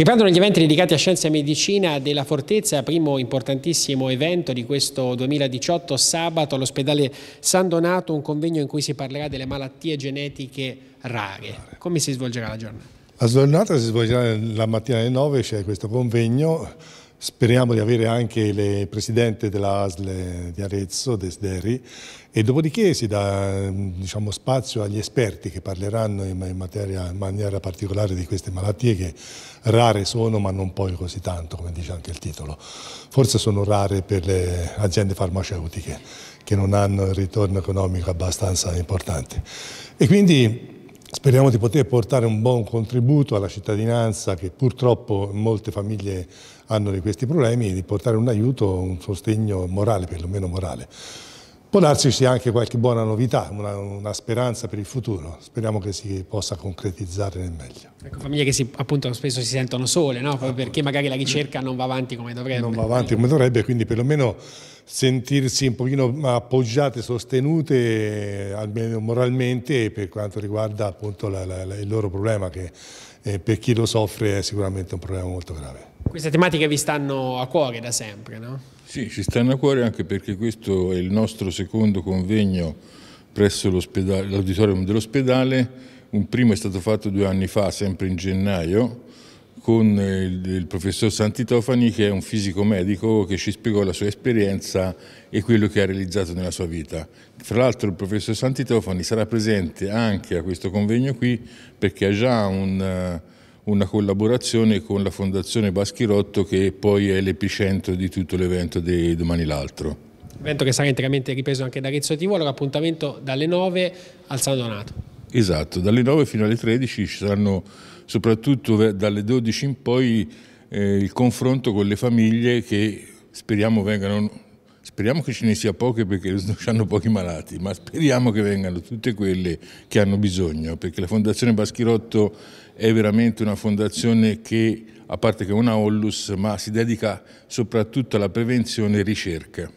Riprendono gli eventi dedicati a scienza e medicina della Fortezza, primo importantissimo evento di questo 2018, sabato all'ospedale San Donato, un convegno in cui si parlerà delle malattie genetiche rare. Come si svolgerà la giornata? La giornata si svolgerà la mattina alle 9, c'è questo convegno Speriamo di avere anche il presidente dell'ASL di Arezzo, Desderi, e dopodiché si dà diciamo, spazio agli esperti che parleranno in, materia, in, maniera particolare di queste malattie che rare sono ma non poi così tanto, come dice anche il titolo. Forse sono rare per le aziende farmaceutiche che non hanno il ritorno economico abbastanza importante. E quindi Speriamo di poter portare un buon contributo alla cittadinanza che purtroppo molte famiglie hanno di questi problemi e di portare un aiuto, un sostegno morale, perlomeno morale. Può darsi sia anche qualche buona novità, una, una, speranza per il futuro, speriamo che si possa concretizzare nel meglio. Ecco, famiglie che si, appunto spesso si sentono sole, no? Ah, perché magari la ricerca non va avanti come dovrebbe. Non va avanti come dovrebbe, quindi perlomeno sentirsi un pochino appoggiate, sostenute, almeno moralmente, per quanto riguarda appunto la, la, il loro problema, che eh, per chi lo soffre è sicuramente un problema molto grave. Queste tematiche vi stanno a cuore da sempre, no? Sì, ci stanno a cuore anche perché questo è il nostro secondo convegno presso l'auditorium dell'ospedale. Un primo è stato fatto due anni fa, sempre in gennaio, con il, il, professor Santitofani che è un fisico medico che ci spiegò la sua esperienza e quello che ha realizzato nella sua vita. Fra l'altro il professor Santitofani sarà presente anche a questo convegno qui perché ha già un una collaborazione con la Fondazione Baschirotto che poi è l'epicentro di tutto l'evento di domani l'altro. Evento che sarà interamente ripreso anche da Rizzo TV, allora appuntamento dalle 9 al San Donato. Esatto, dalle 9 fino alle 13 ci saranno soprattutto dalle 12 in poi eh, il confronto con le famiglie che speriamo vengano Speriamo che ce ne sia poche perché hanno pochi malati, ma speriamo che vengano tutte quelle che hanno bisogno, perché la Fondazione Baschirotto è veramente una fondazione che, a parte che è una Ollus, ma si dedica soprattutto alla prevenzione e ricerca.